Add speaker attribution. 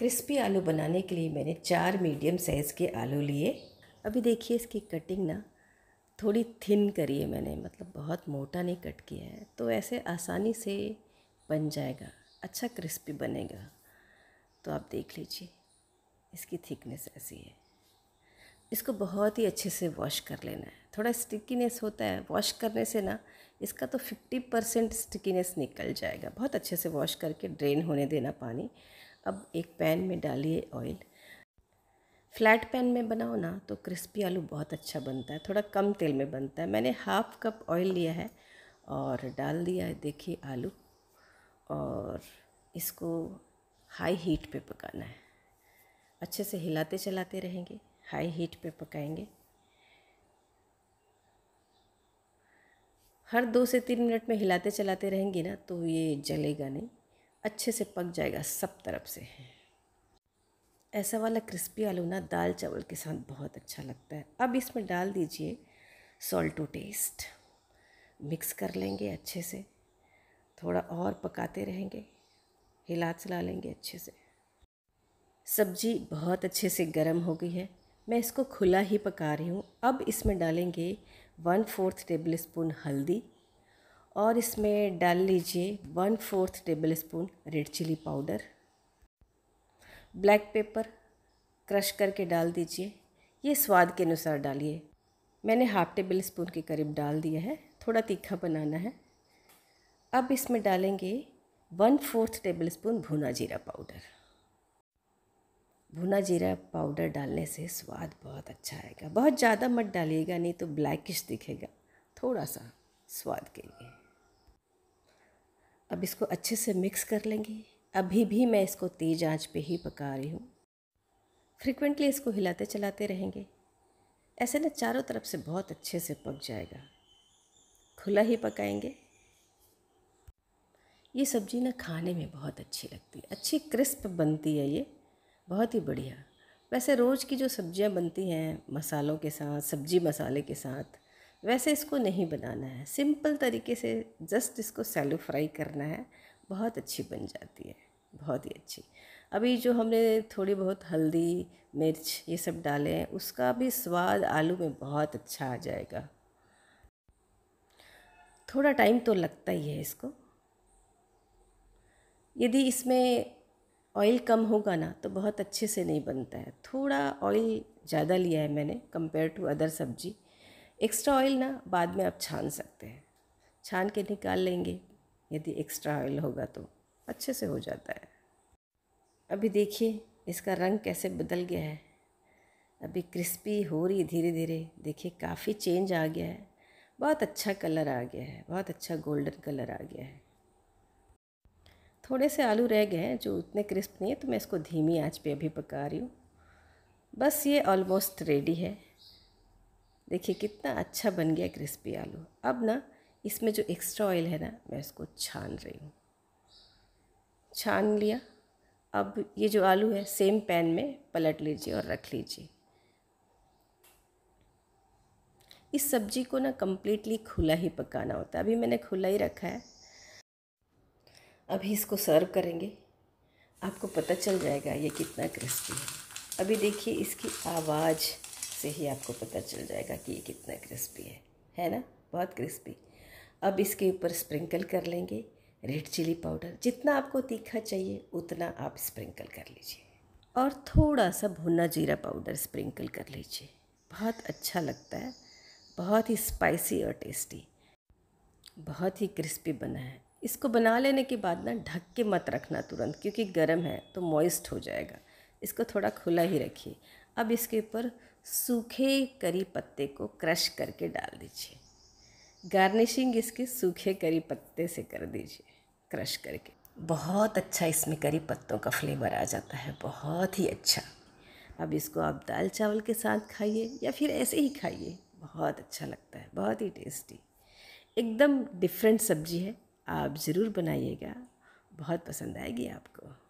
Speaker 1: crispy आलू बनाने के लिए मैंने चार मीडियम साइज़ के आलू लिए अभी देखिए इसकी कटिंग ना थोड़ी थिन करी है मैंने मतलब बहुत मोटा नहीं कट किया है तो ऐसे आसानी से बन जाएगा अच्छा क्रिस्पी बनेगा तो आप देख लीजिए इसकी थिकनेस ऐसी है इसको बहुत ही अच्छे से वॉश कर लेना है थोड़ा स्टिकीनेस होता है वॉश करने से ना इसका तो फिफ्टी परसेंट स्टिकीनेस निकल जाएगा बहुत अच्छे से वॉश करके ड्रेन होने देना पानी अब एक पैन में डालिए ऑयल फ्लैट पैन में बनाओ ना तो क्रिस्पी आलू बहुत अच्छा बनता है थोड़ा कम तेल में बनता है मैंने हाफ कप ऑयल लिया है और डाल दिया है देखिए आलू और इसको हाई हीट पे पकाना है अच्छे से हिलाते चलाते रहेंगे हाई हीट पे पकाएंगे हर दो से तीन मिनट में हिलाते चलाते रहेंगे ना तो ये जलेगा नहीं अच्छे से पक जाएगा सब तरफ से ऐसा वाला क्रिस्पी आलू ना दाल चावल के साथ बहुत अच्छा लगता है अब इसमें डाल दीजिए सॉल्ट टू टेस्ट मिक्स कर लेंगे अच्छे से थोड़ा और पकाते रहेंगे हिला चला लेंगे अच्छे से सब्जी बहुत अच्छे से गर्म हो गई है मैं इसको खुला ही पका रही हूँ अब इसमें डालेंगे वन फोर्थ टेबल स्पून हल्दी और इसमें डाल लीजिए one fourth tablespoon red chilli powder black pepper crush करके डाल दीजिए ये स्वाद के अनुसार डालिए मैंने हाफ टेबल स्पून के करीब डाल दिया है थोड़ा तीखा बनाना है अब इसमें डालेंगे वन फोर्थ टेबल स्पून भुना जीरा पाउडर भुना जीरा पाउडर डालने से स्वाद बहुत अच्छा आएगा बहुत ज़्यादा मत डालिएगा नहीं तो ब्लैकिश दिखेगा थोड़ा सा स्वाद के लिए अब इसको अच्छे से मिक्स कर लेंगे अभी भी मैं इसको तेज़ आंच पे ही पका रही हूँ फ्रिक्वेंटली इसको हिलाते चलाते रहेंगे ऐसे ना चारों तरफ से बहुत अच्छे से पक जाएगा खुला ही पकाएंगे ये सब्ज़ी ना खाने में बहुत अच्छी लगती है अच्छी क्रिस्प बनती है ये बहुत ही बढ़िया वैसे रोज़ की जो सब्ज़ियाँ बनती हैं मसालों के साथ सब्जी मसाले के साथ वैसे इसको नहीं बनाना है सिंपल तरीके से जस्ट इसको सैलो फ्राई करना है बहुत अच्छी बन जाती है बहुत ही अच्छी अभी जो हमने थोड़ी बहुत हल्दी मिर्च ये सब डाले हैं उसका भी स्वाद आलू में बहुत अच्छा आ जाएगा थोड़ा टाइम तो लगता ही है इसको यदि इसमें ऑयल कम होगा ना तो बहुत अच्छे से नहीं बनता है थोड़ा ऑयल ज़्यादा लिया है मैंने कंपेयर टू अदर सब्जी एक्स्ट्रा ऑयल ना बाद में आप छान सकते हैं छान के निकाल लेंगे यदि एक्स्ट्रा ऑयल होगा तो अच्छे से हो जाता है अभी देखिए इसका रंग कैसे बदल गया है अभी क्रिस्पी हो रही धीरे धीरे देखिए काफ़ी चेंज आ गया है बहुत अच्छा कलर आ गया है बहुत अच्छा गोल्डन कलर आ गया है थोड़े से आलू रह गए हैं जो उतने क्रिस्प नहीं है तो मैं इसको धीमी आंच पे अभी पका रही हूँ बस ये ऑलमोस्ट रेडी है देखिए कितना अच्छा बन गया क्रिस्पी आलू अब ना इसमें जो एक्स्ट्रा ऑयल है ना मैं इसको छान रही हूँ छान लिया अब ये जो आलू है सेम पैन में पलट लीजिए और रख लीजिए इस सब्जी को ना कम्प्लीटली खुला ही पकाना होता है अभी मैंने खुला ही रखा है अभी इसको सर्व करेंगे आपको पता चल जाएगा ये कितना क्रिस्पी है अभी देखिए इसकी आवाज़ से ही आपको पता चल जाएगा कि ये कितना क्रिस्पी है है ना बहुत क्रिस्पी अब इसके ऊपर स्प्रिंकल कर लेंगे रेड चिली पाउडर जितना आपको तीखा चाहिए उतना आप स्प्रिंकल कर लीजिए और थोड़ा सा भुना जीरा पाउडर स्प्रिंकल कर लीजिए बहुत अच्छा लगता है बहुत ही स्पाइसी और टेस्टी बहुत ही क्रिस्पी बना है इसको बना लेने के बाद ना ढक के मत रखना तुरंत क्योंकि गर्म है तो मॉइस्ट हो जाएगा इसको थोड़ा खुला ही रखिए अब इसके ऊपर सूखे करी पत्ते को क्रश करके डाल दीजिए गार्निशिंग इसके सूखे करी पत्ते से कर दीजिए क्रश करके बहुत अच्छा इसमें करी पत्तों का फ्लेवर आ जाता है बहुत ही अच्छा अब इसको आप दाल चावल के साथ खाइए या फिर ऐसे ही खाइए बहुत अच्छा लगता है बहुत ही टेस्टी एकदम डिफरेंट सब्जी है आप ज़रूर बनाइएगा बहुत पसंद आएगी आपको